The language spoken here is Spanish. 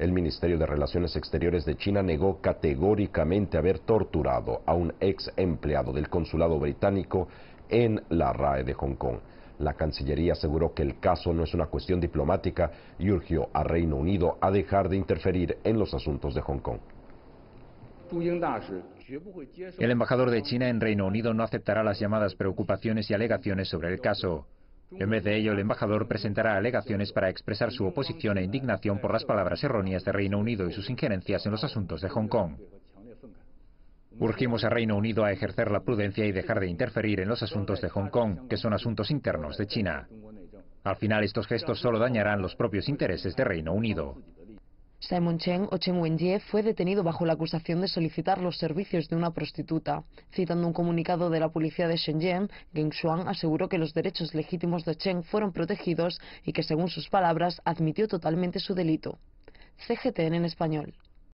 El Ministerio de Relaciones Exteriores de China negó categóricamente haber torturado a un ex empleado del consulado británico en la RAE de Hong Kong. La Cancillería aseguró que el caso no es una cuestión diplomática y urgió a Reino Unido a dejar de interferir en los asuntos de Hong Kong. El embajador de China en Reino Unido no aceptará las llamadas preocupaciones y alegaciones sobre el caso. En vez de ello, el embajador presentará alegaciones para expresar su oposición e indignación por las palabras erróneas de Reino Unido y sus injerencias en los asuntos de Hong Kong. Urgimos a Reino Unido a ejercer la prudencia y dejar de interferir en los asuntos de Hong Kong, que son asuntos internos de China. Al final estos gestos solo dañarán los propios intereses de Reino Unido. Simon Cheng o Cheng Wenjie fue detenido bajo la acusación de solicitar los servicios de una prostituta. Citando un comunicado de la policía de Shenzhen, Geng Shuang aseguró que los derechos legítimos de Cheng fueron protegidos y que, según sus palabras, admitió totalmente su delito. CGTN en español.